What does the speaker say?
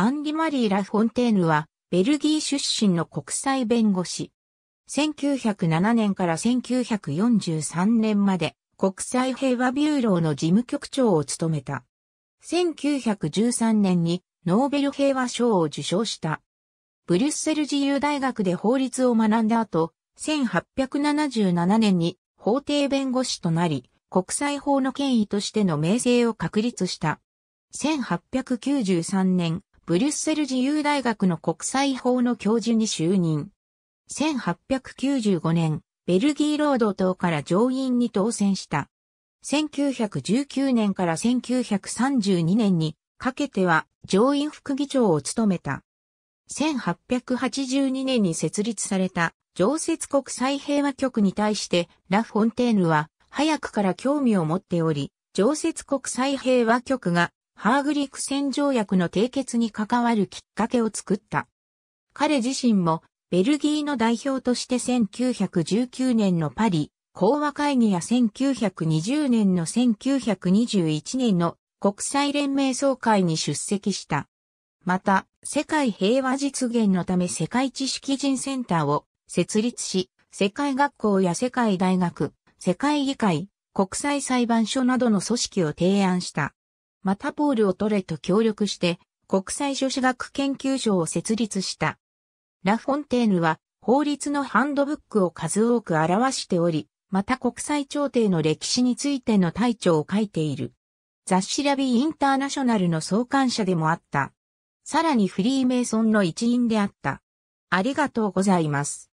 アンディ・マリー・ラ・フォンテーヌは、ベルギー出身の国際弁護士。1907年から1943年まで、国際平和ビューローの事務局長を務めた。1913年に、ノーベル平和賞を受賞した。ブリュッセル自由大学で法律を学んだ後、1877年に法廷弁護士となり、国際法の権威としての名声を確立した。1893年、ブリュッセル自由大学の国際法の教授に就任。1895年、ベルギー労働党から上院に当選した。1919年から1932年にかけては上院副議長を務めた。1882年に設立された常設国際平和局に対してラ・フォンテーヌは早くから興味を持っており、常設国際平和局がハーグリク戦条約の締結に関わるきっかけを作った。彼自身もベルギーの代表として1919年のパリ講和会議や1920年の1921年の国際連盟総会に出席した。また、世界平和実現のため世界知識人センターを設立し、世界学校や世界大学、世界議会、国際裁判所などの組織を提案した。またポール・オトレと協力して国際女子学研究所を設立した。ラフォンテーヌは法律のハンドブックを数多く表しており、また国際調停の歴史についての体調を書いている。雑誌ラビーインターナショナルの創刊者でもあった。さらにフリーメイソンの一員であった。ありがとうございます。